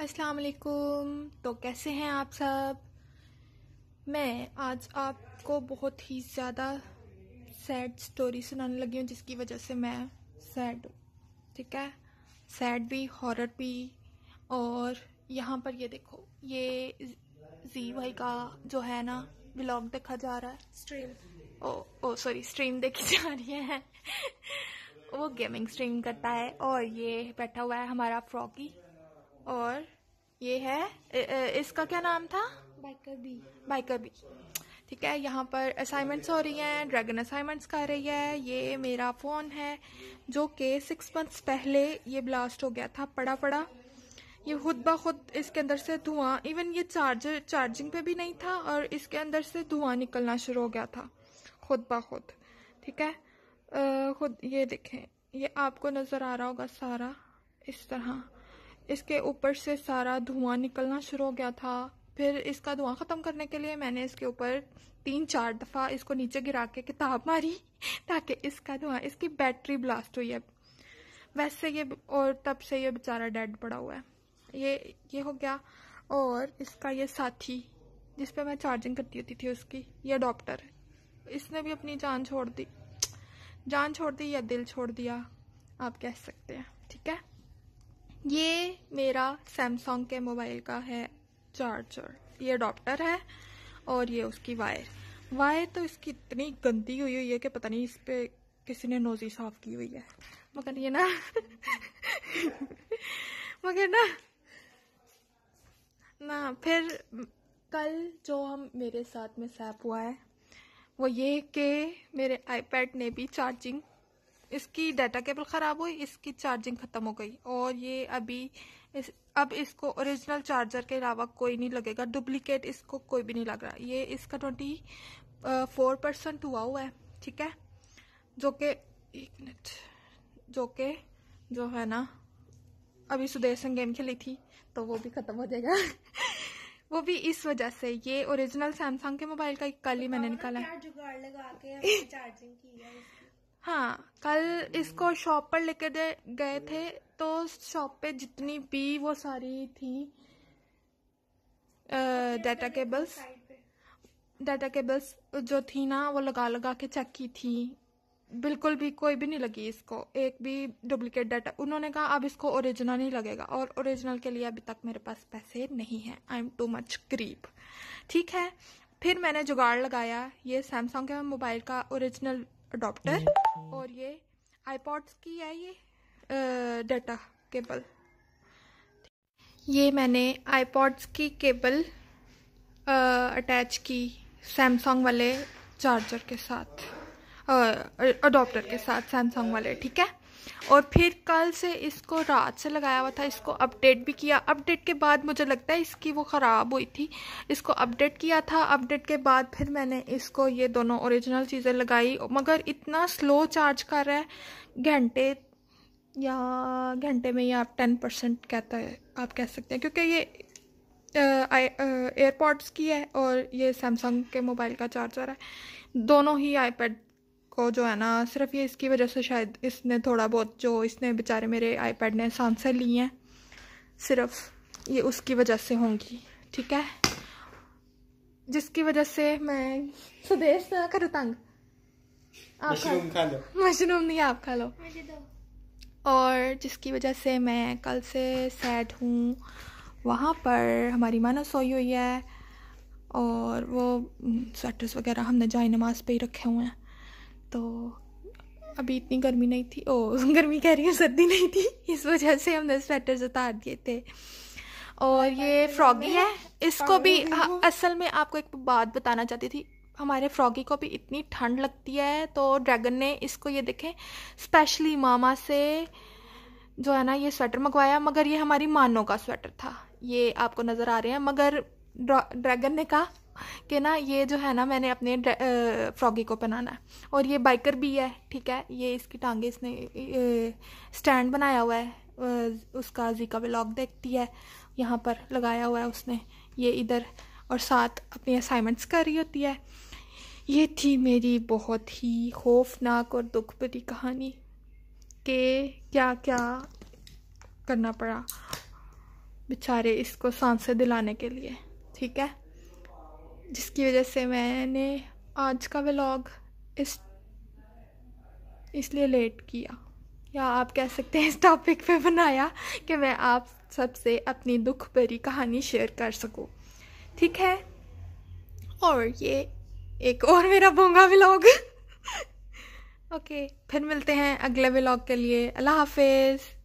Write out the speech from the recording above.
अस्सलाम वालेकुम तो कैसे हैं आप सब मैं आज आपको बहुत ही ज़्यादा सैड स्टोरी सुनाने लगी हूँ जिसकी वजह से मैं सैड हूँ ठीक है सैड भी हॉरर भी और यहाँ पर ये देखो ये जी भाई का जो है ना ब्लॉग देखा जा रहा है stream oh oh sorry stream देखी जा रही है वो गेमिंग स्ट्रीम करता है और ये बैठा हुआ है हमारा फ्रॉकी और ये है ए, ए, इसका क्या नाम था बाइकर बी बाइकर बी ठीक है यहाँ पर असाइनमेंट्स हो रही हैं ड्रैगन असाइनमेंट्स कर रही है ये मेरा फ़ोन है जो कि सिक्स मंथ्स पहले ये ब्लास्ट हो गया था पड़ा पड़ा ये खुद ब खुद इसके अंदर से धुआं इवन ये चार्जर चार्जिंग पे भी नहीं था और इसके अंदर से धुआं निकलना शुरू हो गया था खुद ब खुद ठीक है आ, खुद ये देखें ये आपको नज़र आ रहा होगा सारा इस तरह इसके ऊपर से सारा धुआं निकलना शुरू हो गया था फिर इसका धुआं ख़त्म करने के लिए मैंने इसके ऊपर तीन चार दफ़ा इसको नीचे गिरा के किताब मारी ताकि इसका धुआं इसकी बैटरी ब्लास्ट हुई है वैसे ये और तब से ये बेचारा डेड पड़ा हुआ है ये ये हो गया और इसका ये साथी जिस पर मैं चार्जिंग करती होती थी उसकी ये डॉक्टर इसने भी अपनी जान छोड़ दी जान छोड़ दी या दिल छोड़ दिया आप कह सकते हैं ठीक है ये मेरा सैमसंग के मोबाइल का है चार्जर ये डॉक्टर है और ये उसकी वायर वायर तो इसकी इतनी गंदी हुई हुई है कि पता नहीं इस पर किसी ने नोजी साफ की हुई है मगर ये ना मगर ना ना फिर कल जो हम मेरे साथ में सैप हुआ है वो ये कि मेरे आईपैड ने भी चार्जिंग इसकी डाटा केबल ख़राब हुई इसकी चार्जिंग ख़त्म हो गई और ये अभी इस अब इसको ओरिजिनल चार्जर के अलावा कोई नहीं लगेगा डुप्लीकेट इसको कोई भी नहीं लग रहा ये इसका ट्वेंटी फोर परसेंट हुआ हुआ है ठीक है जो कि एक मिनट जो कि जो है ना अभी सुदेश सिंह गेम खेली थी तो वो भी ख़त्म हो जाएगा वो भी इस वजह से ये ओरिजिनल सैमसंग के मोबाइल का कल ही मैंने निकाला है हाँ कल इसको शॉप पर लेके दे गए थे तो शॉप पे जितनी भी वो सारी थी डाटा केबल्स डाटा केबल्स जो थी ना वो लगा लगा के चेक की थी बिल्कुल भी कोई भी नहीं लगी इसको एक भी डुप्लीकेट डाटा उन्होंने कहा अब इसको ओरिजिनल ही लगेगा और ओरिजिनल के लिए अभी तक मेरे पास पैसे नहीं है I am too much creep ठीक है फिर मैंने जुगाड़ लगाया ये सैमसंग के मोबाइल का ओरिजिनल अडोप्टर हम्म। और ये आईपॉड्स की है ये डाटा केबल ये मैंने आईपॉड्स की केबल अटैच की सैमसंग वाले चार्जर के साथ अडोप्टर के साथ सैमसंग वाले ठीक है और फिर कल से इसको रात से लगाया हुआ था इसको अपडेट भी किया अपडेट के बाद मुझे लगता है इसकी वो ख़राब हुई थी इसको अपडेट किया था अपडेट के बाद फिर मैंने इसको ये दोनों ओरिजिनल चीज़ें लगाई मगर इतना स्लो चार्ज कर रहा है घंटे या घंटे में ही आप टेन परसेंट कहता है आप कह सकते हैं क्योंकि ये एयरपॉड्स की है और ये सैमसंग के मोबाइल का चार्जर है दोनों ही आईपैड को जो है ना सिर्फ ये इसकी वजह से शायद इसने थोड़ा बहुत जो इसने बेचारे मेरे आईपैड ने सांसें ली हैं सिर्फ ये उसकी वजह से होंगी ठीक है जिसकी वजह से मैं स्वदेश ना करो तंग आप मशरूम खा लो मशरूम नहीं आप खा लो और जिसकी वजह से मैं कल से सैड हूँ वहाँ पर हमारी माना सोई हुई है और वो स्वेटर्स वगैरह हमने जाए नमाज पे ही रखे हुए हैं तो अभी इतनी गर्मी नहीं थी ओ गर्मी कह रही हूँ सर्दी नहीं थी इस वजह से हमने स्वेटर उतार दिए थे और ये फ्रॉगी है इसको भी हाँ, असल में आपको एक बात बताना चाहती थी हमारे फ्रॉगी को भी इतनी ठंड लगती है तो ड्रैगन ने इसको ये देखें स्पेशली मामा से जो है ना ये स्वेटर मंगवाया मगर ये हमारी मानो का स्वेटर था ये आपको नज़र आ रहे हैं मगर ड्रैगन ने कहा कि ना ये जो है ना मैंने अपने फ्रॉगी को पहनाना है और ये बाइकर भी है ठीक है ये इसकी टांगे इसने स्टैंड बनाया हुआ है उसका जी का ब्लॉग देखती है यहाँ पर लगाया हुआ है उसने ये इधर और साथ अपनी असाइनमेंट्स कर रही होती है ये थी मेरी बहुत ही खौफनाक और दुख भरी कहानी के क्या क्या करना पड़ा बेचारे इसको सांसें दिलाने के लिए ठीक है जिसकी वजह से मैंने आज का व्लॉग इस इसलिए लेट किया या आप कह सकते हैं इस टॉपिक पे बनाया कि मैं आप सबसे अपनी दुख भरी कहानी शेयर कर सकूं ठीक है और ये एक और मेरा बोंगा व्लॉग ओके फिर मिलते हैं अगले व्लॉग के लिए अल्लाह हाफिज़